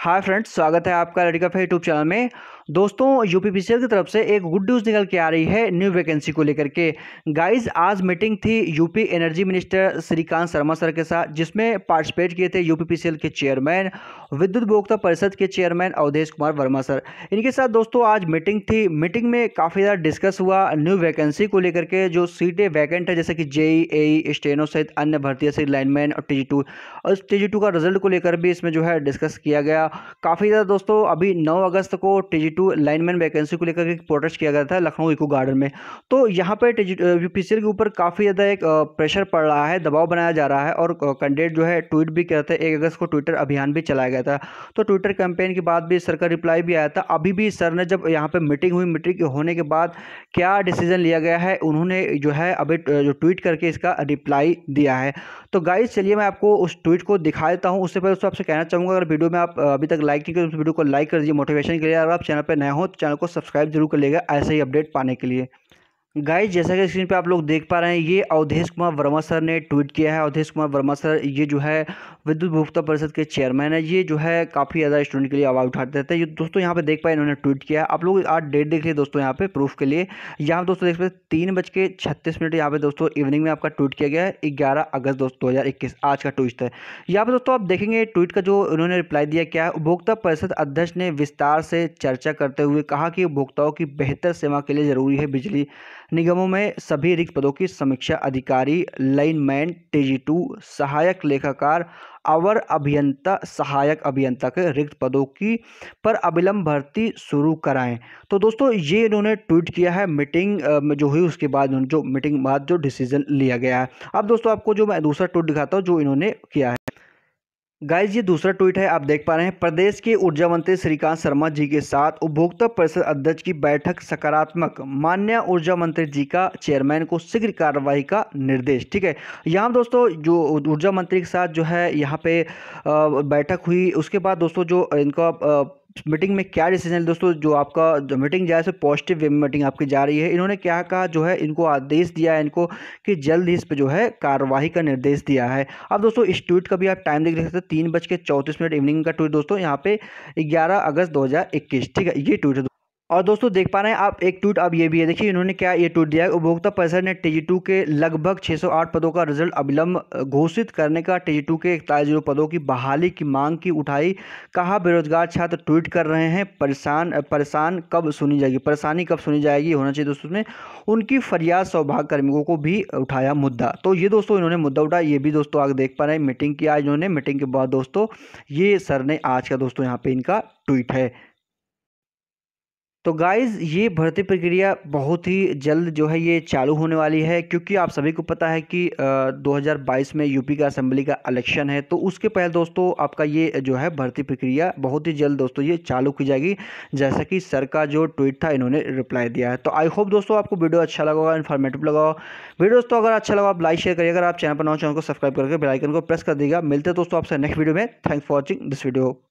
hi friends स्वागत है आपका लड़का फे यूट्यूब चैनल में दोस्तों यूपीपीसीएल की तरफ से एक गुड न्यूज़ निकल के आ रही है न्यू वैकेंसी को लेकर के गाइस आज मीटिंग थी UP energy minister Shrikant Sharma sir के साथ जिसमें पार्टिसिपेट किए थे यूपीपीसीएल के चेयरमैन विद्युत उपभोक्ता परिषद के चेयरमैन अवधेश कुमार वर्मा सर इनके साथ दोस्तों आज मीटिंग थी मीटिंग में काफ़ी ज़्यादा डिस्कस हुआ न्यू वैकेंसी को लेकर के जो सीटें वैकेंट है जैसे कि जेई ए स्टेनो सहित अन्य भर्ती सी लाइनमैन और टी और टी का रिजल्ट को लेकर भी इसमें जो है डिस्कस किया गया काफ़ी ज़्यादा दोस्तों अभी नौ अगस्त को टी टू लाइनमैन वैकेंसी को लेकर के प्रोटेस्ट किया गया था लखनऊ इको गार्डन में तो यहाँ पर यूपीसीएल के ऊपर काफ़ी ज़्यादा एक प्रेशर पड़ रहा है दबाव बनाया जा रहा है और कैंडिडेट जो है ट्वीट भी किया था एक अगस्त को ट्विटर अभियान भी चलाया गया था तो ट्विटर कैंपेन के बाद भी सर का रिप्लाई भी आया था अभी भी सर ने जब यहाँ पर मीटिंग हुई मीटिंग होने के बाद क्या डिसीजन लिया गया है उन्होंने जो है अभी जो ट्वीट करके इसका रिप्लाई दिया है तो गाइज चलिए मैं आपको उस ट्वीट को दिखा देता हूँ उससे पहले उसको आपसे कहना चाहूँगा अगर वीडियो में आप अभी तक लाइक नहीं करें तो वीडियो को लाइक कर दीजिए मोटिवेशन के लिए अगर आप चैनल पर नया हो तो चैनल को सब्सक्राइब जरूर कर लेगा ऐसे ही अपडेट पाने के लिए गाइज जैसा कि स्क्रीन पे आप लोग देख पा रहे हैं ये अवधेश कुमार वर्मा सर ने ट्वीट किया है अवधेश कुमार वर्मा सर ये जो है विद्युत उपभोक्ता परिषद के चेयरमैन है ये जो है काफ़ी ज़्यादा स्टूडेंट के लिए आवाज़ उठाते रहते हैं ये दोस्तों यहाँ पे देख पाए इन्होंने ट्वीट किया है आप लोग आज डेट देख लिए दोस्तों यहाँ पे प्रूफ के लिए यहाँ दोस्तों देख पाए तीन बज के छत्तीस मिनट यहाँ पे दोस्तों इवनिंग में आपका ट्वीट किया गया है ग्यारह अगस्त दोस्तों आज का ट्वीट है यहाँ पर दोस्तों आप देखेंगे ट्वीट का जो उन्होंने रिप्लाई दिया क्या है उपभोक्ता परिषद अध्यक्ष ने विस्तार से चर्चा करते हुए कहा कि उपभोक्ताओं की बेहतर सेवा के लिए ज़रूरी है बिजली निगमों में सभी रिक्त पदों की समीक्षा अधिकारी लाइनमैन टेजी टू सहायक लेखाकार अवर अभियंता सहायक अभियंता के रिक्त पदों की पर अविलंब भर्ती शुरू कराएं तो दोस्तों ये इन्होंने ट्वीट किया है मीटिंग जो हुई उसके बाद जो मीटिंग बाद जो डिसीजन लिया गया है अब दोस्तों आपको जो मैं दूसरा ट्वीट दिखाता हूँ जो इन्होंने किया है गाइज ये दूसरा ट्वीट है आप देख पा रहे हैं प्रदेश के ऊर्जा मंत्री श्रीकांत शर्मा जी के साथ उपभोक्ता परिषद अध्यक्ष की बैठक सकारात्मक मान्य ऊर्जा मंत्री जी का चेयरमैन को शीघ्र कार्रवाई का निर्देश ठीक है यहाँ दोस्तों जो ऊर्जा मंत्री के साथ जो है यहाँ पे बैठक हुई उसके बाद दोस्तों जो इनका मीटिंग में क्या डिसीजन है दोस्तों जो आपका जो मीटिंग जाए सो पॉजिटिव वे में मीटिंग आपकी जा रही है इन्होंने क्या कहा जो है इनको आदेश दिया है इनको कि जल्द ही इस पर जो है कार्रवाई का निर्देश दिया है अब दोस्तों इस ट्वीट का भी आप टाइम देख सकते हैं तीन बज के चौंतीस मिनट इवनिंग का ट्वीट दोस्तों यहाँ पे ग्यारह अगस्त दो ठीक है ये ट्वीट है और दोस्तों देख पा रहे हैं आप एक ट्वीट अब ये भी है देखिए इन्होंने क्या ये ट्वीट दिया है उपभोक्ता परिषद ने टेजी टू के लगभग 608 पदों का रिजल्ट अविलंब घोषित करने का टी टू के इकतालीस जीरो पदों की बहाली की मांग की उठाई कहा बेरोजगार छात्र ट्वीट कर रहे हैं परेशान परेशान कब सुनी जाएगी परेशानी कब सुनी जाएगी होना चाहिए दोस्तों ने उनकी फरियाद सौभाग्य कर्मियों को भी उठाया मुद्दा तो ये दोस्तों इन्होंने मुद्दा उठाया ये भी दोस्तों आगे देख पा रहे हैं मीटिंग किया इन्होंने मीटिंग के बाद दोस्तों ये सर ने आज का दोस्तों यहाँ पर इनका ट्वीट है तो गाइज़ ये भर्ती प्रक्रिया बहुत ही जल्द जो है ये चालू होने वाली है क्योंकि आप सभी को पता है कि आ, 2022 में यूपी का असेंबली का इलेक्शन है तो उसके पहले दोस्तों आपका ये जो है भर्ती प्रक्रिया बहुत ही जल्द दोस्तों ये चालू की जाएगी जैसा कि सर का जो ट्वीट था इन्होंने रिप्लाई दिया है तो आई होप दोस्तों आपको वीडियो अच्छा लगा होगा इन्फॉर्मेटिव लगा वीडियो दोस्तों अगर अच्छा लगा आप लाइक शेयर करिए अगर आप चैनल पर नौ चैनल को सब्सक्राइब करके बेलाइकन को प्रेस कर देगा मिलते दोस्तों आपसे नेक्स्ट वीडियो में thanks for watching this video